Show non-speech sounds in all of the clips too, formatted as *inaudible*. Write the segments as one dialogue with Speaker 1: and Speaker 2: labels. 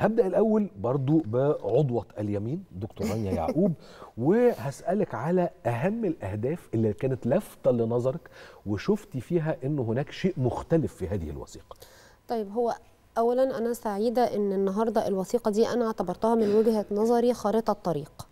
Speaker 1: هبدا الاول برضو بعضوه اليمين دكتور رانيا يعقوب *laughs* وهسالك على اهم الاهداف اللي كانت لافته لنظرك وشفتي فيها ان هناك شيء مختلف في هذه الوثيقه طيب هو اولا انا سعيده ان النهارده الوثيقه دي انا اعتبرتها من وجهه نظري خارطه طريق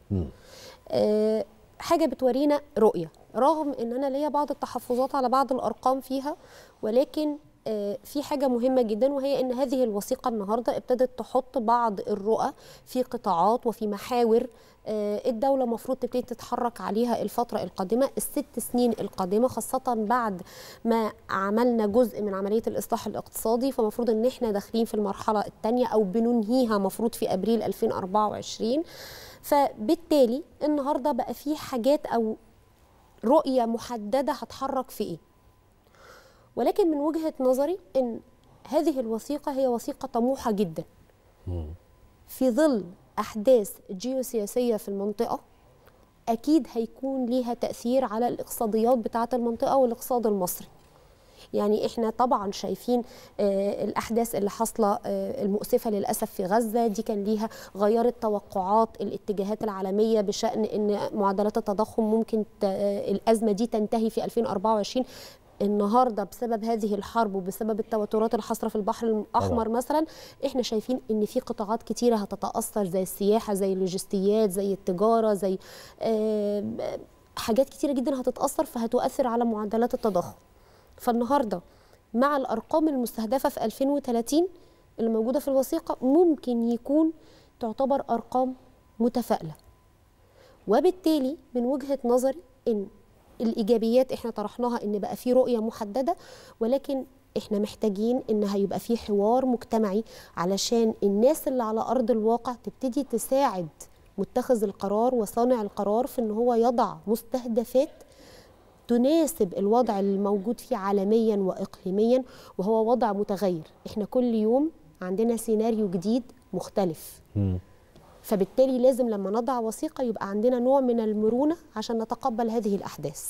Speaker 1: آه، حاجه بتورينا رؤيه رغم ان انا ليا بعض التحفظات على بعض الارقام فيها ولكن آه، في حاجه مهمه جدا وهي ان هذه الوثيقه النهارده ابتدت تحط بعض الرؤى في قطاعات وفي محاور آه، الدولة مفروض تبتدي تتحرك عليها الفترة القادمة الست سنين القادمة خاصة بعد ما عملنا جزء من عملية الإصلاح الاقتصادي فمفروض أن احنا داخلين في المرحلة الثانية أو بننهيها مفروض في أبريل 2024 فبالتالي النهاردة بقى في حاجات أو رؤية محددة هتحرك في إيه ولكن من وجهه نظري ان هذه الوثيقه هي وثيقه طموحه جدا في ظل احداث جيوسياسيه في المنطقه اكيد هيكون ليها تاثير على الاقتصاديات بتاعه المنطقه والاقتصاد المصري يعني احنا طبعا شايفين آه، الاحداث اللي حاصله آه، المؤسفه للاسف في غزه دي كان ليها غيرت توقعات الاتجاهات العالميه بشان ان معدلات التضخم ممكن آه، الازمه دي تنتهي في 2024 النهارده بسبب هذه الحرب وبسبب التوترات الحاصله في البحر الاحمر أوه. مثلا احنا شايفين ان في قطاعات كتيره هتتاثر زي السياحه زي اللوجستيات زي التجاره زي حاجات كتيره جدا هتتاثر فهتؤثر على معدلات التضخم فالنهارده مع الارقام المستهدفه في 2030 اللي موجوده في الوثيقه ممكن يكون تعتبر ارقام متفائله وبالتالي من وجهه نظري ان الايجابيات احنا طرحناها ان بقى في رؤيه محدده ولكن احنا محتاجين ان هيبقى في حوار مجتمعي علشان الناس اللي على ارض الواقع تبتدي تساعد متخذ القرار وصانع القرار في ان هو يضع مستهدفات تناسب الوضع الموجود فيه عالميا واقليميا وهو وضع متغير احنا كل يوم عندنا سيناريو جديد مختلف فبالتالي لازم لما نضع وثيقه يبقى عندنا نوع من المرونه عشان نتقبل هذه الاحداث